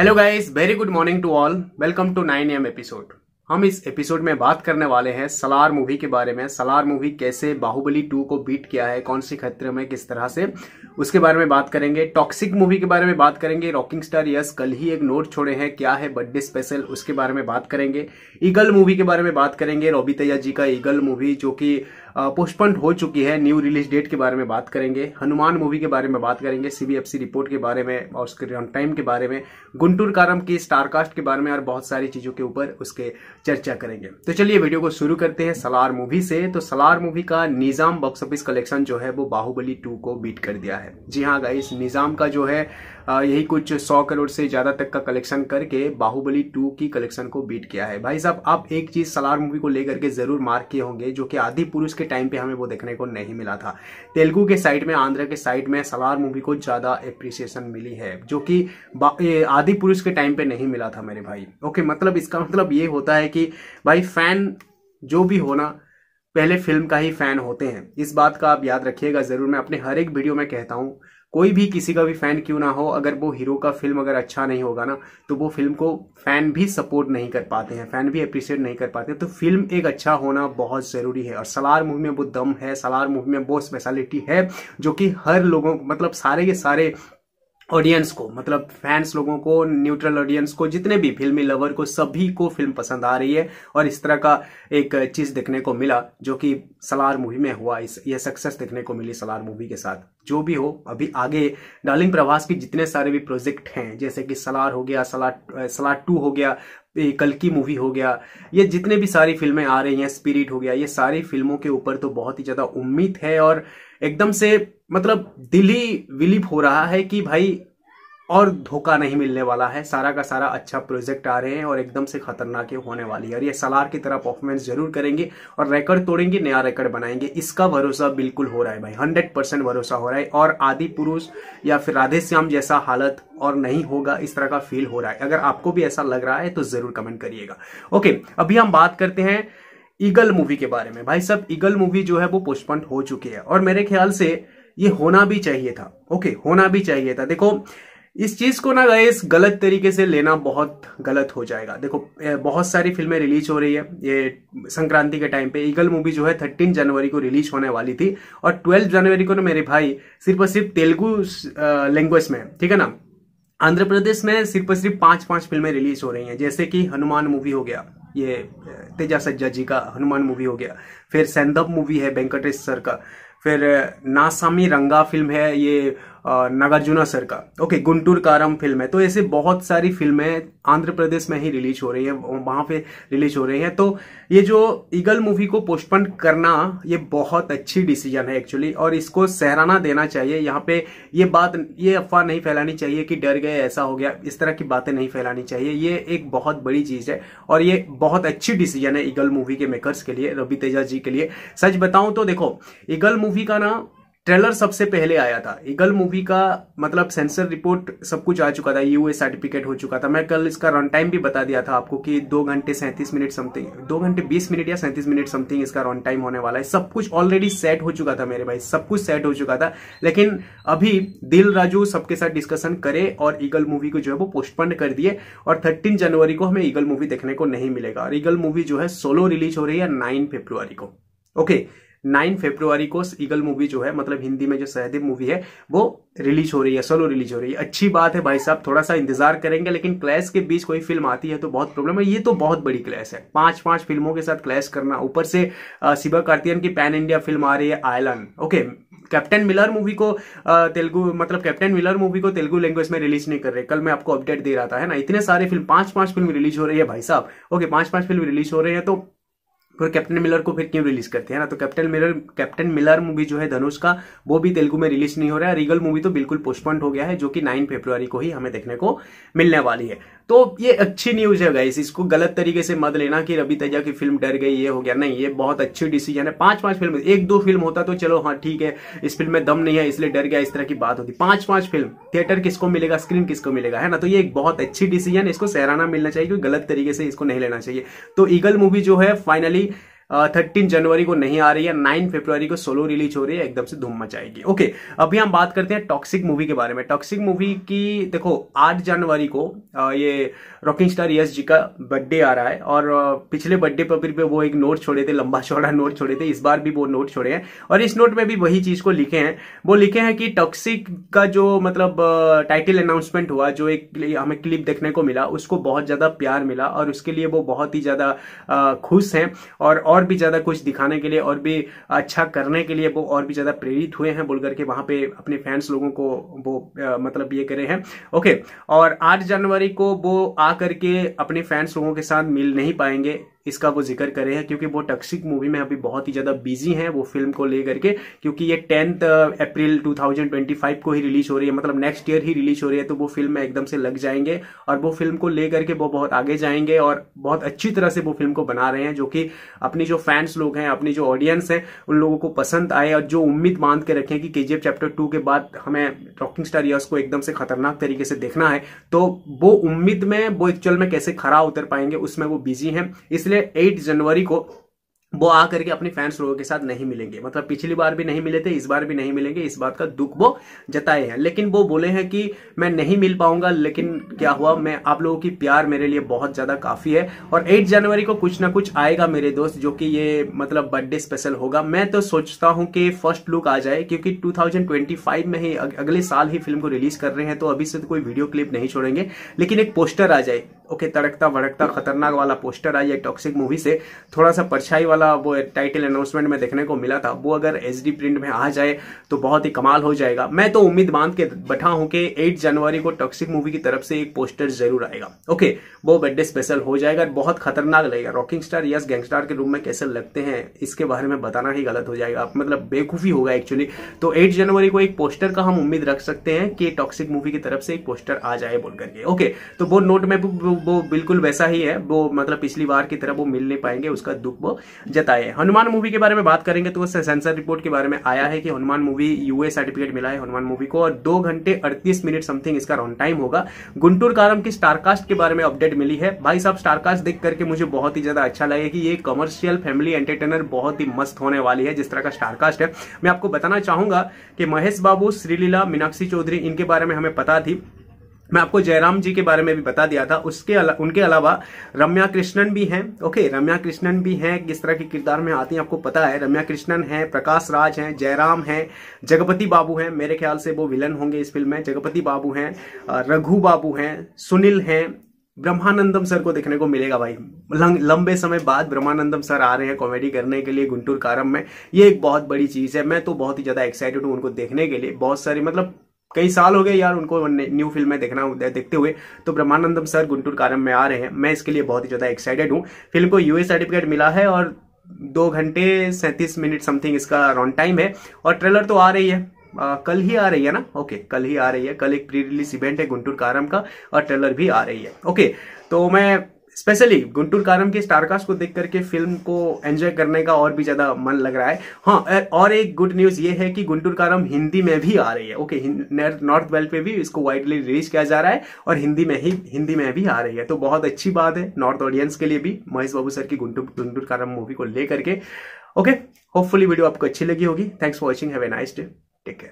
hello guys very good morning to all welcome to nine M episode हम इस episode में बात करने वाले हैं सलार मूवी के बारे में सलार मूवी कैसे बाहुबली टू को बीट किया है कौन से खतरे में किस तरह से उसके बारे में बात करेंगे टॉक्सिक मूवी के बारे में बात करेंगे रॉकिंग स्टार यस कल ही एक नोट छोड़े हैं क्या है बर्थडे स्पेशल उसके बारे में बात करेंगे ईगल मूवी के बारे में बात करेंगे रॉबी तैया जी का ईगल मूवी जो कि पोस्टपोन्ड हो चुकी है न्यू रिलीज डेट के बारे में बात करेंगे हनुमान मूवी के बारे में बात करेंगे सीबीएफसी रिपोर्ट के बारे में और उसके रन टाइम के बारे में गुंटूर कारम की स्टारकास्ट के बारे में और बहुत सारी चीज़ों के ऊपर उसके चर्चा करेंगे तो चलिए वीडियो को शुरू करते हैं सलार मूवी से तो सलार मूवी का निज़ाम बॉक्स ऑफिस कलेक्शन जो है वो बाहुबली टू को बीट कर दिया है जी हाँ गाइस निज़ाम का जो है यही कुछ सौ करोड़ से ज़्यादा तक का कलेक्शन करके बाहुबली टू की कलेक्शन को बीट किया है भाई साहब आप एक चीज़ सलार मूवी को लेकर के ज़रूर मार्क किए होंगे जो कि आदि पुरुष के टाइम पे हमें वो देखने को नहीं मिला था तेलुगु के साइड में आंध्र के साइड में सलार मूवी को ज़्यादा अप्रिसिएशन मिली है जो कि आदि पुरुष के टाइम पे नहीं मिला था मेरे भाई ओके मतलब इसका मतलब ये होता है कि भाई फैन जो भी होना पहले फिल्म का ही फैन होते हैं इस बात का आप याद रखिएगा ज़रूर मैं अपने हर एक वीडियो में कहता हूँ कोई भी किसी का भी फैन क्यों ना हो अगर वो हीरो का फिल्म अगर अच्छा नहीं होगा ना तो वो फिल्म को फैन भी सपोर्ट नहीं कर पाते हैं फैन भी अप्रिशिएट नहीं कर पाते तो फिल्म एक अच्छा होना बहुत ज़रूरी है और सलार मूवी में वो दम है सलार मूवी में वो स्पेशलिटी है जो कि हर लोगों मतलब सारे के सारे ऑडियंस को मतलब फैंस लोगों को न्यूट्रल ऑडियंस को जितने भी फिल्मी लवर को सभी को फिल्म पसंद आ रही है और इस तरह का एक चीज़ देखने को मिला जो कि सलार मूवी में हुआ इस यह सक्सेस देखने को मिली सलार मूवी के साथ जो भी हो अभी आगे डार्लिंग प्रवास के जितने सारे भी प्रोजेक्ट हैं जैसे कि सलार हो गया सलार सलार टू हो गया कल की मूवी हो गया ये जितने भी सारी फिल्में आ रही हैं स्पिरिट हो गया ये सारी फिल्मों के ऊपर तो बहुत ही ज़्यादा उम्मीद है और एकदम से मतलब दिल ही विलीप हो रहा है कि भाई और धोखा नहीं मिलने वाला है सारा का सारा अच्छा प्रोजेक्ट आ रहे हैं और एकदम से खतरनाक होने वाली है और ये सलार की तरह परफॉर्मेंस जरूर करेंगे और रिकॉर्ड तोड़ेंगे नया रिकॉर्ड बनाएंगे इसका भरोसा बिल्कुल हो रहा है भाई हंड्रेड परसेंट भरोसा हो रहा है और आदि पुरुष या फिर राधे श्याम जैसा हालत और नहीं होगा इस तरह का फील हो रहा है अगर आपको भी ऐसा लग रहा है तो जरूर कमेंट करिएगा ओके अभी हम बात करते हैं ईगल मूवी के बारे में भाई सब ईगल मूवी जो है वो पोस्टपोन हो चुकी है और मेरे ख्याल से ये होना भी चाहिए था ओके होना भी चाहिए था देखो इस चीज को ना गाइस गलत तरीके से लेना बहुत गलत हो जाएगा देखो बहुत सारी फिल्में रिलीज हो रही है ये संक्रांति के टाइम पे ईगल मूवी जो है थर्टीन जनवरी को रिलीज होने वाली थी और ट्वेल्व जनवरी को ना मेरे भाई सिर्फ और सिर्फ तेलुगु लैंग्वेज में ठीक है ना आंध्र प्रदेश में सिर्फ और सिर्फ पांच पांच फिल्में रिलीज हो रही हैं जैसे कि हनुमान मूवी हो गया ये तेजा सज्जा जी का हनुमान मूवी हो गया फिर सैंदप मूवी है वेंकटेश सर का फिर नासामी रंगा फिल्म है ये नागार्जुना सर का ओके गुंटूर कारम फिल्म है तो ऐसे बहुत सारी फिल्में आंध्र प्रदेश में ही रिलीज हो रही है वहां पे रिलीज हो रही है तो ये जो ईगल मूवी को पोस्टपन करना ये बहुत अच्छी डिसीजन है एक्चुअली और इसको सहराना देना चाहिए यहाँ पे ये बात ये अफवाह नहीं फैलानी चाहिए कि डर गए ऐसा हो गया इस तरह की बातें नहीं फैलानी चाहिए ये एक बहुत बड़ी चीज़ है और ये बहुत अच्छी डिसीजन है ईगल मूवी के मेकर्स के लिए रवि तेजा जी के लिए सच बताऊं तो देखो ईगल मूवी का ना ट्रेलर सबसे पहले आया था ईगल मूवी का मतलब सेंसर रिपोर्ट सब कुछ आ चुका था यूए e सर्टिफिकेट हो चुका था मैं कल इसका रन टाइम भी बता दिया था आपको कि दो घंटे सैंतीस मिनट समथिंग दो घंटे बीस मिनट या सैंतीस मिनट समथिंग इसका रन टाइम होने वाला है सब कुछ ऑलरेडी सेट हो चुका था मेरे भाई सब कुछ सेट हो चुका था लेकिन अभी दिल राजू सबके साथ डिस्कशन करे और ईगल मूवी को जो है वो पोस्टपोन कर दिए और थर्टीन जनवरी को हमें ईगल मूवी देखने को नहीं मिलेगा और ईगल मूवी जो है सोलो रिलीज हो रही है नाइन फेब्रुआरी को ओके okay, नाइन फेब्रुवरी को ईगल मूवी जो है मतलब हिंदी में जो सहदेव मूवी है वो रिलीज हो रही है सोलो रिलीज हो रही है अच्छी बात है भाई साहब थोड़ा सा इंतजार करेंगे लेकिन क्लैश के बीच कोई फिल्म आती है तो बहुत प्रॉब्लम है ये तो बहुत बड़ी क्लैश है पांच पांच फिल्मों के साथ क्लैश करना ऊपर से शिवा कार्तियन की पैन इंडिया फिल्म आ रही है Ayalaan okay Captain Miller movie को तेलुगु मतलब कैप्टन मिलर मूवी को तेलुगु लैंग्वेज में रिलीज नहीं कर रहे कल मैं आपको अपडेट दे रहा था है ना इतने सारे फिल्म पांच पांच फिल्म रिलीज हो रही है भाई साहब ओके पांच पांच फिल्म रिलीज हो रहे हैं तो फिर कैप्टन मिलर को फिर क्यों रिलीज करते हैं ना तो Captain Miller Captain Miller movie जो है धनुष का वो भी तेलुगु में रिलीज नहीं हो रहा है रीगल मूवी तो बिल्कुल पोस्टपोन्ड हो गया है जो कि नाइन फेब्रुआरी को ही हमें देखने को मिलने वाली है तो ये अच्छी न्यूज है गाइस इसको गलत तरीके से मत लेना कि रवि तेजा की फिल्म डर गई ये हो गया नहीं ये बहुत अच्छी डिसीजन है पांच पांच फिल्म एक दो फिल्म होता तो चलो हाँ ठीक है इस फिल्म में दम नहीं है इसलिए डर गया इस तरह की बात होती पांच पांच फिल्म थिएटर किसको मिलेगा स्क्रीन किसको मिलेगा है ना तो ये एक बहुत अच्छी डिसीजन है इसको सहराना मिलना चाहिए क्योंकि गलत तरीके से इसको नहीं लेना चाहिए तो ईगल मूवी जो है फाइनली थर्टीन जनवरी को नहीं आ रही है नाइन फेब्रवरी को सोलो रिलीज हो रही है एकदम से धूम मचाएगी ओके अभी हम बात करते हैं टॉक्सिक मूवी के बारे में टॉक्सिक मूवी की देखो आठ जनवरी को ये रॉकिंग स्टार यश जी का बर्थडे आ रहा है और पिछले बर्थडे पर वो एक नोट छोड़े थे लंबा चौड़ा नोट छोड़े थे इस बार भी वो नोट छोड़े हैं और इस नोट में भी वही चीज को लिखे हैं वो लिखे हैं कि टॉक्सिक का जो मतलब टाइटल अनाउंसमेंट हुआ जो एक हमें क्लिप देखने को मिला उसको बहुत ज्यादा प्यार मिला और उसके लिए वो बहुत ही ज्यादा खुश हैं और और और भी ज़्यादा कुछ दिखाने के लिए और भी अच्छा करने के लिए वो और भी ज़्यादा प्रेरित हुए हैं बोलकर के वहां पे अपने फैंस लोगों को वो आ, मतलब ये करे हैं ओके और आठ जनवरी को वो आकर के अपने फैंस लोगों के साथ मिल नहीं पाएंगे इसका वो जिक्र करे हैं क्योंकि वो टक्सिक मूवी में अभी बहुत ही ज़्यादा बिजी हैं वो फिल्म को लेकर के क्योंकि ये टेंथ अप्रैल 2025 को ही रिलीज हो रही है मतलब नेक्स्ट ईयर ही रिलीज हो रही है तो वो फिल्म में एकदम से लग जाएंगे और वो फिल्म को लेकर के वो बहुत आगे जाएंगे और बहुत अच्छी तरह से वो फिल्म को बना रहे हैं जो कि अपनी जो फैंस लोग हैं अपनी जो ऑडियंस है उन लोगों को पसंद आए और जो उम्मीद बांध के रखें कि के चैप्टर टू के बाद हमें रॉकिंग स्टार यस को एकदम से खतरनाक तरीके से देखना है तो वो उम्मीद में वो एक्चुअल में कैसे खरा उतर पाएंगे उसमें वो बिजी हैं इसलिए इसलिए 8 जनवरी को वो आकर के अपने फैंस लोगों के साथ नहीं मिलेंगे मतलब पिछली बार भी नहीं मिले थे इस बार भी नहीं मिलेंगे इस बात का दुख वो जताए हैं लेकिन वो बोले हैं कि मैं नहीं मिल पाऊंगा लेकिन क्या हुआ मैं आप लोगों की प्यार मेरे लिए बहुत ज़्यादा काफ़ी है और 8 जनवरी को कुछ ना कुछ आएगा मेरे दोस्त जो कि ये मतलब बर्थडे स्पेशल होगा मैं तो सोचता हूँ कि फर्स्ट लुक आ जाए क्योंकि टू में ही अगले साल ही फिल्म को रिलीज कर रहे हैं तो अभी से तो कोई वीडियो क्लिप नहीं छोड़ेंगे लेकिन एक पोस्टर आ जाए ओके तड़कता वड़कता खतरनाक वाला पोस्टर आई है टॉक्सिक मूवी से थोड़ा सा परछाई वाला वो टाइटल अनाउंसमेंट में देखने को मिला था वो अगर एच प्रिंट में आ जाए तो बहुत ही कमाल हो जाएगा मैं तो उम्मीद बांध के बैठा हूं कि एट जनवरी को टॉक्सिक मूवी की तरफ से एक पोस्टर जरूर आएगा ओके वो बर्थडे स्पेशल हो जाएगा बहुत खतरनाक लगेगा रॉकिंग स्टार यस गैंगस्टार के रूम में कैसे लगते हैं इसके बारे में बताना ही गलत हो जाएगा मतलब बेकूफी होगा एक्चुअली तो एट जनवरी को एक पोस्टर का हम उम्मीद रख सकते हैं कि टॉक्सिक मूवी की तरफ से एक पोस्टर आ जाए बोल करके ओके तो वो नोट में वो बिल्कुल वैसा ही है वो मतलब पिछली बार की तरह वो मिल नहीं पाएंगे उसका दुख वो जताए हनुमान मूवी के बारे में बात करेंगे तो उससे सेंसर रिपोर्ट के बारे में आया है कि हनुमान मूवी यूए सर्टिफिकेट मिला है हनुमान मूवी को और दो घंटे अड़तीस मिनट समथिंग इसका रॉन टाइम होगा गुंटूर कारम की स्टारकास्ट के बारे में अपडेट मिली है भाई साहब स्टारकास्ट देख करके मुझे बहुत ही ज्यादा अच्छा लगे कि ये कमर्शियल फैमिली एंटरटेनर बहुत ही मस्त होने वाली है जिस तरह का स्टारकास्ट है मैं आपको बताना चाहूंगा कि महेश बाबू श्रीलीला मीनाक्षी चौधरी इनके बारे में हमें पता थी मैं आपको जयराम जी के बारे में भी बता दिया था उसके अला, उनके अलावा रम्या कृष्णन भी हैं ओके रम्या कृष्णन भी हैं किस तरह के किरदार में आती हैं आपको पता है रम्या कृष्णन हैं प्रकाश राज हैं जयराम हैं जगपति बाबू हैं मेरे ख्याल से वो विलन होंगे इस फिल्म में जगपति बाबू हैं रघु बाबू हैं सुनील हैं ब्रह्मानंदम सर को देखने को मिलेगा भाई लंबे समय बाद ब्रह्मानंदम सर आ रहे हैं कॉमेडी करने के लिए गुंटूर कारम में ये एक बहुत बड़ी चीज़ है मैं तो बहुत ही ज़्यादा एक्साइटेड हूँ उनको देखने के लिए बहुत सारी मतलब कई साल हो गए यार उनको न्यू में देखना देखते हुए तो ब्रह्मानंदम सर गुंटूर कारम में आ रहे हैं मैं इसके लिए बहुत ही ज़्यादा एक्साइटेड हूँ फिल्म को यूए सर्टिफिकेट मिला है और दो घंटे सैंतीस मिनट समथिंग इसका रॉन टाइम है और ट्रेलर तो आ रही है आ, कल ही आ रही है ना ओके कल ही आ रही है कल एक प्री रिलीज इवेंट है गुंटूर कारम का और ट्रेलर भी आ रही है ओके तो मैं स्पेशली गुंटूर कारम के स्टारकास्ट को देख करके फिल्म को एंजॉय करने का और भी ज्यादा मन लग रहा है हाँ और एक गुड न्यूज ये है कि गुंटूर कारम हिंदी में भी आ रही है ओके नॉर्थ वेल्ट में भी इसको वाइडली रिलीज किया जा रहा है और हिंदी में ही हिंदी में भी आ रही है तो बहुत अच्छी बात है नॉर्थ ऑडियंस के लिए भी महेश बाबू सर की गुंटूर गुंटूर कारम मूवी को लेकर के ओके होपफुली वीडियो आपको अच्छी लगी होगी thanks for watching have a nice day take care